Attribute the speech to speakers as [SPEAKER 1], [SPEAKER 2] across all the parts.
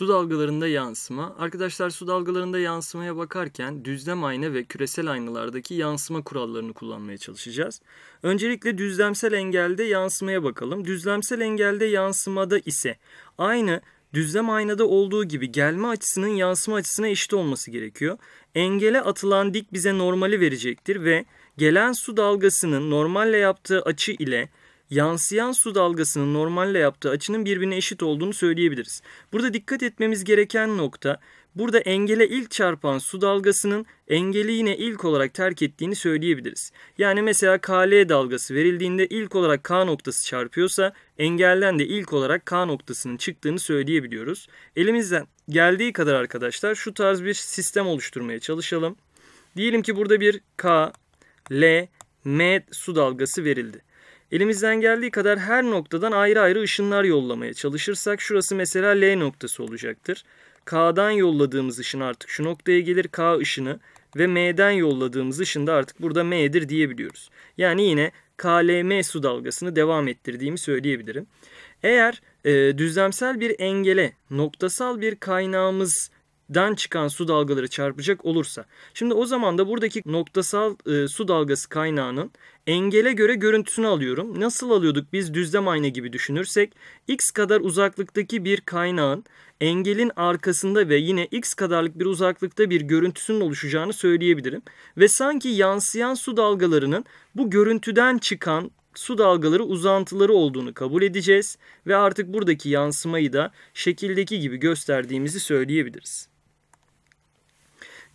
[SPEAKER 1] Su dalgalarında yansıma. Arkadaşlar su dalgalarında yansımaya bakarken düzlem ayna ve küresel aynalardaki yansıma kurallarını kullanmaya çalışacağız. Öncelikle düzlemsel engelde yansımaya bakalım. Düzlemsel engelde yansımada ise aynı düzlem aynada olduğu gibi gelme açısının yansıma açısına eşit olması gerekiyor. Engele atılan dik bize normali verecektir ve gelen su dalgasının normalle yaptığı açı ile yansıyan su dalgasının normalle yaptığı açının birbirine eşit olduğunu söyleyebiliriz. Burada dikkat etmemiz gereken nokta burada engele ilk çarpan su dalgasının engeli yine ilk olarak terk ettiğini söyleyebiliriz. Yani mesela KL dalgası verildiğinde ilk olarak K noktası çarpıyorsa engelden de ilk olarak K noktasının çıktığını söyleyebiliyoruz. Elimizden geldiği kadar arkadaşlar şu tarz bir sistem oluşturmaya çalışalım. Diyelim ki burada bir K, L, M su dalgası verildi. Elimizden geldiği kadar her noktadan ayrı ayrı ışınlar yollamaya çalışırsak şurası mesela L noktası olacaktır. K'dan yolladığımız ışın artık şu noktaya gelir K ışını ve M'den yolladığımız ışın da artık burada M'dir diyebiliyoruz. Yani yine KLM su dalgasını devam ettirdiğimi söyleyebilirim. Eğer e, düzlemsel bir engele noktasal bir kaynağımız den çıkan su dalgaları çarpacak olursa. Şimdi o zaman da buradaki noktasal e, su dalgası kaynağının engele göre görüntüsünü alıyorum. Nasıl alıyorduk biz düzlem ayna gibi düşünürsek x kadar uzaklıktaki bir kaynağın engelin arkasında ve yine x kadarlık bir uzaklıkta bir görüntüsünün oluşacağını söyleyebilirim. Ve sanki yansıyan su dalgalarının bu görüntüden çıkan su dalgaları uzantıları olduğunu kabul edeceğiz ve artık buradaki yansımayı da şekildeki gibi gösterdiğimizi söyleyebiliriz.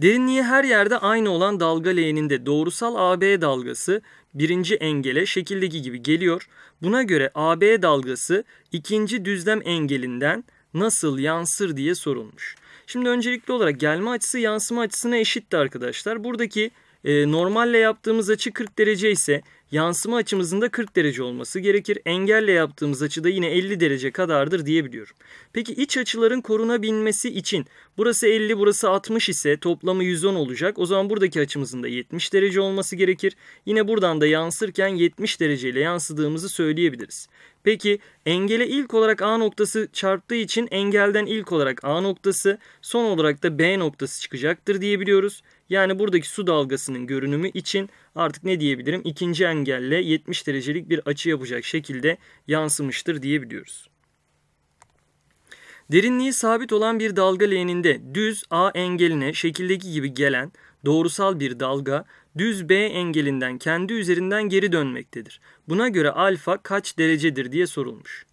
[SPEAKER 1] Derinliği her yerde aynı olan dalga leğeninde doğrusal AB dalgası birinci engele şekildeki gibi geliyor. Buna göre AB dalgası ikinci düzlem engelinden nasıl yansır diye sorulmuş. Şimdi öncelikli olarak gelme açısı yansıma açısına eşitti arkadaşlar. Buradaki e, normalle yaptığımız açı 40 derece ise Yansıma açımızın da 40 derece olması gerekir. Engelle yaptığımız açı da yine 50 derece kadardır diyebiliyorum. Peki iç açıların korunabilmesi için burası 50 burası 60 ise toplamı 110 olacak. O zaman buradaki açımızın da 70 derece olması gerekir. Yine buradan da yansırken 70 dereceyle yansıdığımızı söyleyebiliriz. Peki engele ilk olarak A noktası çarptığı için engelden ilk olarak A noktası son olarak da B noktası çıkacaktır diyebiliyoruz. Yani buradaki su dalgasının görünümü için artık ne diyebilirim? ikinci engel engelle 70 derecelik bir açı yapacak şekilde yansımıştır diyebiliyoruz. Derinliği sabit olan bir dalga leğeninde düz A engeline şekildeki gibi gelen doğrusal bir dalga düz B engelinden kendi üzerinden geri dönmektedir. Buna göre alfa kaç derecedir diye sorulmuş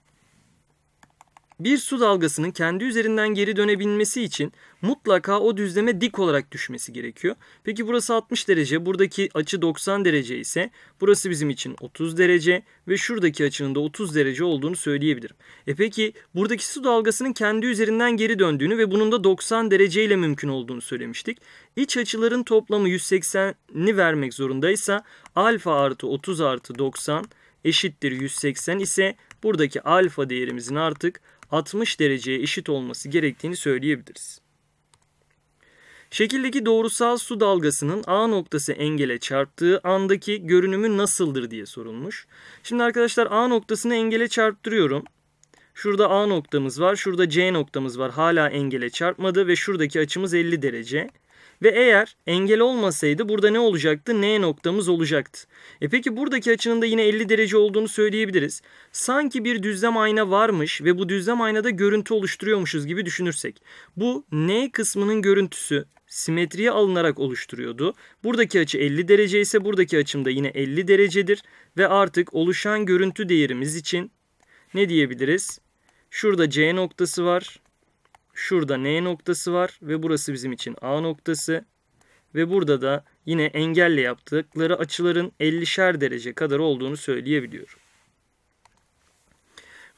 [SPEAKER 1] bir su dalgasının kendi üzerinden geri dönebilmesi için mutlaka o düzleme dik olarak düşmesi gerekiyor. Peki burası 60 derece, buradaki açı 90 derece ise burası bizim için 30 derece ve şuradaki açının da 30 derece olduğunu söyleyebilirim. E peki buradaki su dalgasının kendi üzerinden geri döndüğünü ve bunun da 90 derece ile mümkün olduğunu söylemiştik. İç açıların toplamı 180'ni vermek zorundaysa alfa artı 30 artı 90 eşittir 180 ise buradaki alfa değerimizin artık 60 dereceye eşit olması gerektiğini söyleyebiliriz. Şekildeki doğrusal su dalgasının A noktası engele çarptığı andaki görünümü nasıldır diye sorulmuş. Şimdi arkadaşlar A noktasını engele çarptırıyorum. Şurada A noktamız var, şurada C noktamız var. Hala engele çarpmadı ve şuradaki açımız 50 derece. Ve eğer engel olmasaydı burada ne olacaktı? N noktamız olacaktı. E peki buradaki açının da yine 50 derece olduğunu söyleyebiliriz. Sanki bir düzlem ayna varmış ve bu düzlem aynada görüntü oluşturuyormuşuz gibi düşünürsek. Bu N kısmının görüntüsü simetriye alınarak oluşturuyordu. Buradaki açı 50 derece ise buradaki açım da yine 50 derecedir. Ve artık oluşan görüntü değerimiz için ne diyebiliriz? Şurada C noktası var. Şurada N noktası var ve burası bizim için A noktası. Ve burada da yine engelle yaptıkları açıların 50'şer derece kadar olduğunu söyleyebiliyorum.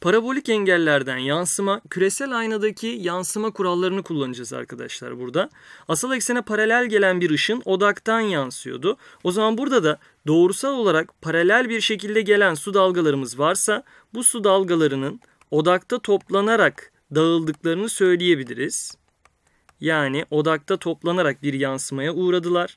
[SPEAKER 1] Parabolik engellerden yansıma, küresel aynadaki yansıma kurallarını kullanacağız arkadaşlar burada. Asal eksene paralel gelen bir ışın odaktan yansıyordu. O zaman burada da doğrusal olarak paralel bir şekilde gelen su dalgalarımız varsa bu su dalgalarının odakta toplanarak dağıldıklarını söyleyebiliriz. Yani odakta toplanarak bir yansımaya uğradılar.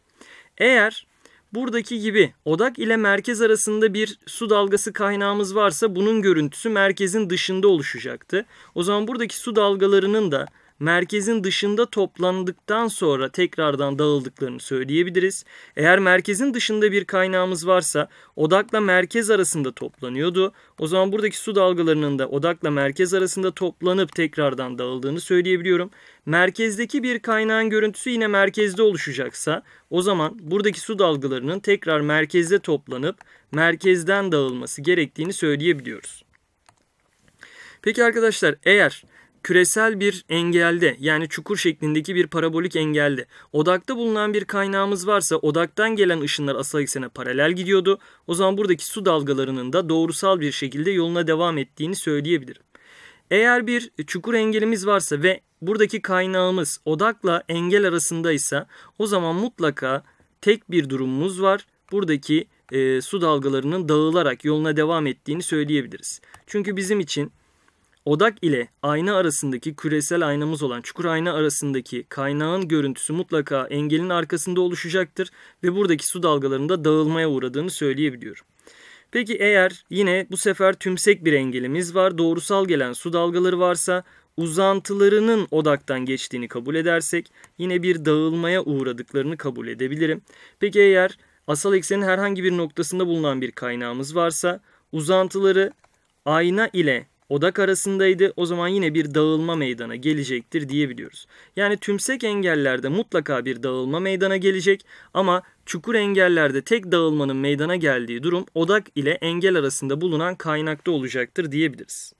[SPEAKER 1] Eğer buradaki gibi odak ile merkez arasında bir su dalgası kaynağımız varsa bunun görüntüsü merkezin dışında oluşacaktı. O zaman buradaki su dalgalarının da merkezin dışında toplandıktan sonra tekrardan dağıldıklarını söyleyebiliriz. Eğer merkezin dışında bir kaynağımız varsa odakla merkez arasında toplanıyordu. O zaman buradaki su dalgalarının da odakla merkez arasında toplanıp tekrardan dağıldığını söyleyebiliyorum. Merkezdeki bir kaynağın görüntüsü yine merkezde oluşacaksa o zaman buradaki su dalgalarının tekrar merkezde toplanıp merkezden dağılması gerektiğini söyleyebiliyoruz. Peki arkadaşlar eğer küresel bir engelde yani çukur şeklindeki bir parabolik engelde odakta bulunan bir kaynağımız varsa odaktan gelen ışınlar asal eksene paralel gidiyordu. O zaman buradaki su dalgalarının da doğrusal bir şekilde yoluna devam ettiğini söyleyebilirim. Eğer bir çukur engelimiz varsa ve buradaki kaynağımız odakla engel arasındaysa o zaman mutlaka tek bir durumumuz var. Buradaki e, su dalgalarının dağılarak yoluna devam ettiğini söyleyebiliriz. Çünkü bizim için Odak ile ayna arasındaki küresel aynamız olan çukur ayna arasındaki kaynağın görüntüsü mutlaka engelin arkasında oluşacaktır ve buradaki su dalgalarında dağılmaya uğradığını söyleyebiliyorum. Peki eğer yine bu sefer tümsek bir engelimiz var, doğrusal gelen su dalgaları varsa uzantılarının odaktan geçtiğini kabul edersek yine bir dağılmaya uğradıklarını kabul edebilirim. Peki eğer asal eksenin herhangi bir noktasında bulunan bir kaynağımız varsa uzantıları ayna ile odak arasındaydı. O zaman yine bir dağılma meydana gelecektir diyebiliyoruz. Yani tümsek engellerde mutlaka bir dağılma meydana gelecek ama çukur engellerde tek dağılmanın meydana geldiği durum odak ile engel arasında bulunan kaynakta olacaktır diyebiliriz.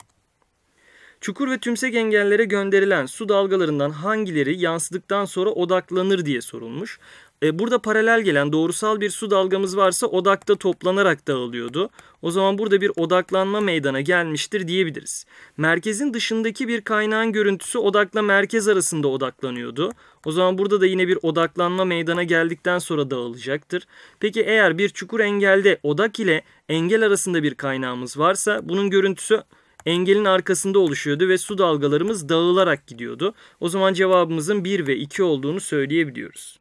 [SPEAKER 1] Çukur ve tümsek engellere gönderilen su dalgalarından hangileri yansıdıktan sonra odaklanır diye sorulmuş. E, burada paralel gelen doğrusal bir su dalgamız varsa odakta toplanarak dağılıyordu. O zaman burada bir odaklanma meydana gelmiştir diyebiliriz. Merkezin dışındaki bir kaynağın görüntüsü odakla merkez arasında odaklanıyordu. O zaman burada da yine bir odaklanma meydana geldikten sonra dağılacaktır. Peki eğer bir çukur engelde odak ile engel arasında bir kaynağımız varsa bunun görüntüsü engelin arkasında oluşuyordu ve su dalgalarımız dağılarak gidiyordu. O zaman cevabımızın 1 ve 2 olduğunu söyleyebiliyoruz.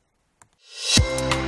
[SPEAKER 1] Thank you